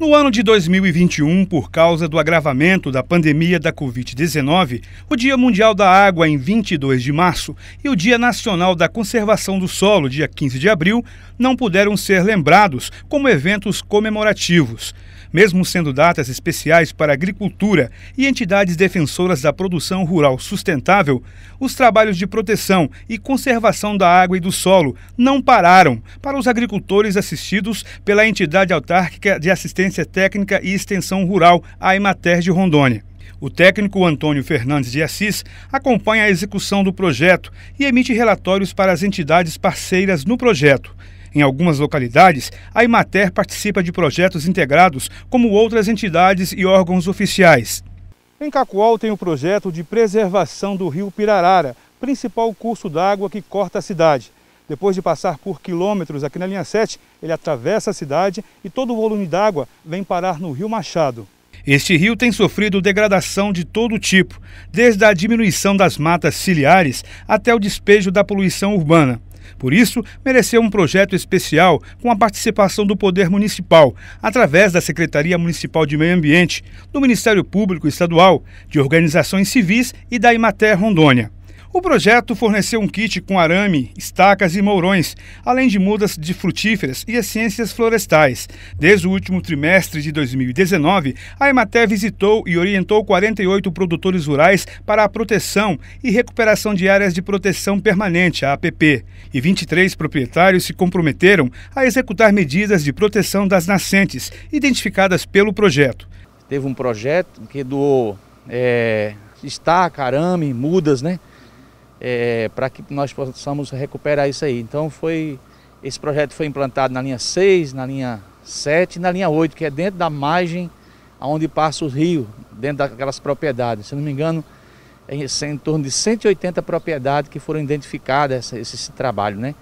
No ano de 2021, por causa do agravamento da pandemia da Covid-19, o Dia Mundial da Água, em 22 de março, e o Dia Nacional da Conservação do Solo, dia 15 de abril, não puderam ser lembrados como eventos comemorativos. Mesmo sendo datas especiais para a agricultura e entidades defensoras da produção rural sustentável, os trabalhos de proteção e conservação da água e do solo não pararam para os agricultores assistidos pela entidade autárquica de assistência Assistência Técnica e Extensão Rural, a Imater de Rondônia. O técnico Antônio Fernandes de Assis acompanha a execução do projeto e emite relatórios para as entidades parceiras no projeto. Em algumas localidades, a Imater participa de projetos integrados, como outras entidades e órgãos oficiais. Em Cacoal tem o projeto de preservação do rio Pirarara, principal curso d'água que corta a cidade. Depois de passar por quilômetros aqui na linha 7, ele atravessa a cidade e todo o volume d'água vem parar no Rio Machado. Este rio tem sofrido degradação de todo tipo, desde a diminuição das matas ciliares até o despejo da poluição urbana. Por isso, mereceu um projeto especial com a participação do Poder Municipal, através da Secretaria Municipal de Meio Ambiente, do Ministério Público Estadual, de organizações civis e da Imater Rondônia. O projeto forneceu um kit com arame, estacas e mourões, além de mudas de frutíferas e essências florestais. Desde o último trimestre de 2019, a Emater visitou e orientou 48 produtores rurais para a proteção e recuperação de áreas de proteção permanente, a APP, e 23 proprietários se comprometeram a executar medidas de proteção das nascentes identificadas pelo projeto. Teve um projeto que doou é, estaca, arame, mudas, né? é, para que nós possamos recuperar isso aí. Então foi esse projeto foi implantado na linha 6, na linha 7 e na linha 8, que é dentro da margem onde passa o rio, dentro daquelas propriedades. Se não me engano, é em é torno de 180 propriedades que foram identificadas esse, esse trabalho, né?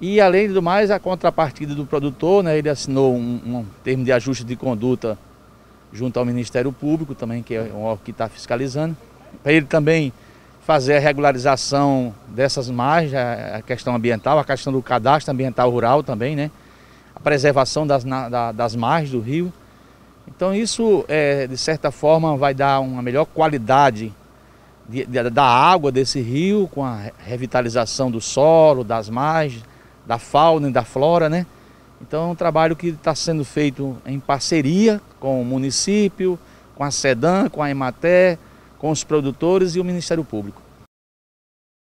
E além do mais, a contrapartida do produtor, né, ele assinou um, um termo de ajuste de conduta junto ao Ministério Público também, que é um órgão que está fiscalizando, para ele também fazer a regularização dessas margens, a questão ambiental, a questão do cadastro ambiental rural também, né? a preservação das, na, das margens do rio. Então isso, é, de certa forma, vai dar uma melhor qualidade de, de, da água desse rio, com a revitalização do solo, das margens, da fauna e da flora. Né? Então é um trabalho que está sendo feito em parceria com o município, com a SEDAM, com a EMATER, com os produtores e o Ministério Público.